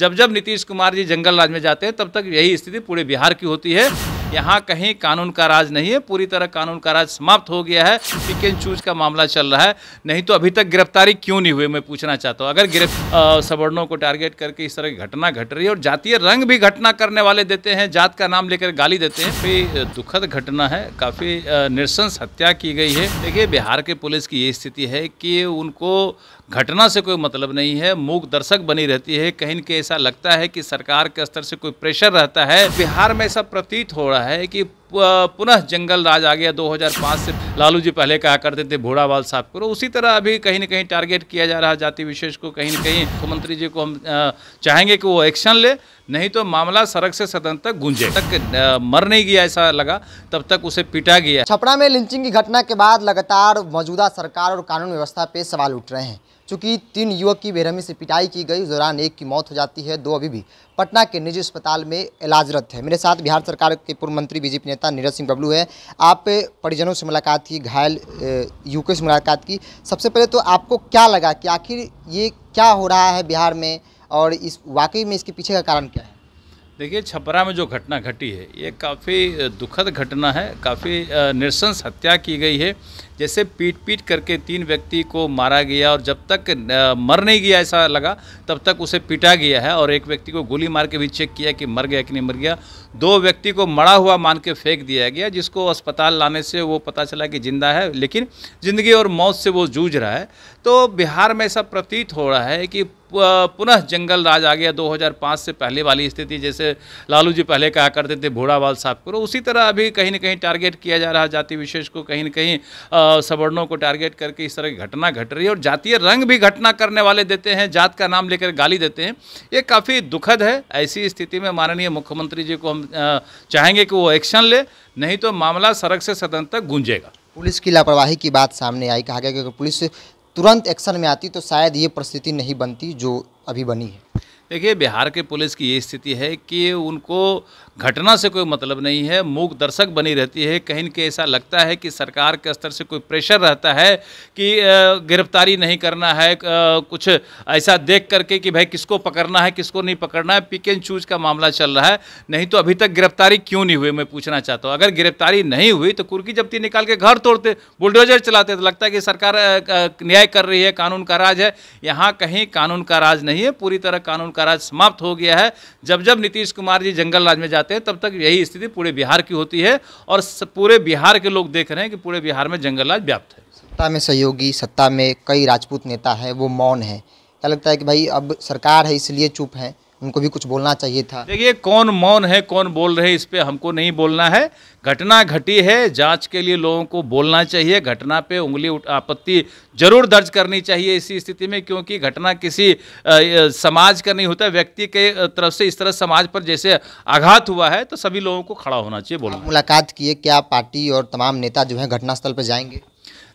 जब जब नीतीश कुमार जी जंगल राज में जाते हैं तब तक यही स्थिति पूरे बिहार की होती है यहाँ कहीं कानून का राज नहीं है पूरी तरह कानून का राज समाप्त हो गया है पिक एंड चूज का मामला चल रहा है नहीं तो अभी तक गिरफ्तारी क्यों नहीं हुई मैं पूछना चाहता हूँ अगर गिरफ्त सवर्णों को टारगेट करके इस तरह की घटना घट रही है और जातीय रंग भी घटना करने वाले देते हैं जात का नाम लेकर गाली देते हैं काफ़ी तो दुखद घटना है काफ़ी निरसंस हत्या की गई है देखिए बिहार के पुलिस की ये स्थिति है कि उनको घटना से कोई मतलब नहीं है मूक दर्शक बनी रहती है कहीं न कहीं ऐसा लगता है कि सरकार के स्तर से कोई प्रेशर रहता है बिहार में ऐसा प्रतीत हो रहा है है कि पुनः जंगल राज आ गया 2005 से लालू जी पहले कहा करते थे भोड़ावाल साहब को उसी तरह अभी कहीं ना कहीं टारगेट किया जा रहा जाति विशेष को कहीं ना कहीं मुख्यमंत्री जी को हम चाहेंगे कि वो एक्शन ले नहीं तो मामला सड़क से सदन तक गूंजे तक मर नहीं गया ऐसा लगा तब तक उसे पिटा गया छपरा में लिंचिंग की घटना के बाद लगातार मौजूदा सरकार और कानून व्यवस्था पे सवाल उठ रहे हैं चूंकि तीन युवक की बेरहमी से पिटाई की गई उस दौरान एक की मौत हो जाती है दो अभी भी पटना के निजी अस्पताल में इलाजरत है मेरे साथ बिहार सरकार के पूर्व मंत्री बीजेपी नेता कार्यकर्ता नीरज सिंह बबलू है आप परिजनों से मुलाकात की घायल यूके से मुलाकात की सबसे पहले तो आपको क्या लगा कि आखिर ये क्या हो रहा है बिहार में और इस वाकई में इसके पीछे का कारण क्या है देखिए छपरा में जो घटना घटी है ये काफ़ी दुखद घटना है काफ़ी निरसंस हत्या की गई है जैसे पीट पीट करके तीन व्यक्ति को मारा गया और जब तक मर नहीं गया ऐसा लगा तब तक उसे पीटा गया है और एक व्यक्ति को गोली मार के भी चेक किया कि मर गया कि नहीं मर गया दो व्यक्ति को मरा हुआ मान के फेंक दिया गया जिसको अस्पताल लाने से वो पता चला कि ज़िंदा है लेकिन ज़िंदगी और मौत से वो जूझ रहा है तो बिहार में ऐसा प्रतीत हो रहा है कि पुनः जंगल राज आ गया 2005 से पहले वाली स्थिति जैसे लालू जी पहले कहा करते थे भूड़ा बाल साफ करो उसी तरह अभी कहीं ना कहीं टारगेट किया जा रहा है जाति विशेष को कहीं ना कहीं सवर्णों को टारगेट करके इस तरह की घटना घट रही है और जातीय रंग भी घटना करने वाले देते हैं जात का नाम लेकर गाली देते हैं ये काफ़ी दुखद है ऐसी स्थिति में माननीय मुख्यमंत्री जी को हम चाहेंगे कि वो एक्शन ले नहीं तो मामला सड़क से सदन तक गूंजेगा पुलिस की लापरवाही की बात सामने आई कहा गया कि पुलिस तुरंत एक्शन में आती तो शायद ये परिस्थिति नहीं बनती जो अभी बनी है देखिए बिहार के पुलिस की ये स्थिति है कि उनको घटना से कोई मतलब नहीं है मूक दर्शक बनी रहती है कहीं के ऐसा लगता है कि सरकार के स्तर से कोई प्रेशर रहता है कि गिरफ्तारी नहीं करना है कुछ ऐसा देख करके कि भाई किसको पकड़ना है किसको नहीं पकड़ना है पिक एंड चूज का मामला चल रहा है नहीं तो अभी तक गिरफ्तारी क्यों नहीं हुई मैं पूछना चाहता हूँ अगर गिरफ्तारी नहीं हुई तो कुर्की जब्ती निकाल के घर तोड़ते बुलडोजर चलाते तो लगता है कि सरकार न्याय कर रही है कानून का राज है यहाँ कहीं कानून का राज नहीं है पूरी तरह कानून का का राज समाप्त हो गया है जब जब नीतीश कुमार जी जंगल राज में जाते हैं तब तक यही स्थिति पूरे बिहार की होती है और पूरे बिहार के लोग देख रहे हैं कि पूरे बिहार में जंगल राज व्याप्त है सत्ता में सहयोगी सत्ता में कई राजपूत नेता है वो मौन है क्या लगता है कि भाई अब सरकार है इसलिए चुप है उनको भी कुछ बोलना चाहिए था देखिए कौन मौन है कौन बोल रहे इस पर हमको नहीं बोलना है घटना घटी है जांच के लिए लोगों को बोलना चाहिए घटना पे उंगली आपत्ति जरूर दर्ज करनी चाहिए इसी स्थिति में क्योंकि घटना किसी आ, समाज का नहीं होता व्यक्ति के तरफ से इस तरह समाज पर जैसे आघात हुआ है तो सभी लोगों को खड़ा होना चाहिए बोल मुलाकात किए क्या पार्टी और तमाम नेता जो है घटनास्थल पर जाएंगे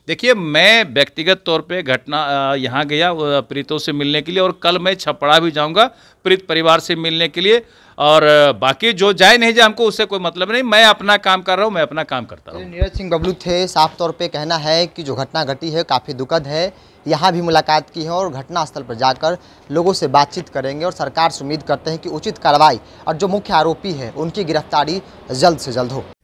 देखिए मैं व्यक्तिगत तौर पे घटना यहाँ गया प्रीतों से मिलने के लिए और कल मैं छपड़ा भी जाऊँगा प्रीत परिवार से मिलने के लिए और बाकी जो जाए नहीं जाए हमको उससे कोई मतलब नहीं मैं अपना काम कर रहा हूँ मैं अपना काम करता हूँ नीरज सिंह बबलू थे साफ तौर पे कहना है कि जो घटना घटी है काफ़ी दुखद है यहाँ भी मुलाकात की है और घटनास्थल पर जाकर लोगों से बातचीत करेंगे और सरकार से उम्मीद करते हैं कि उचित कार्रवाई और जो मुख्य आरोपी है उनकी गिरफ्तारी जल्द से जल्द हो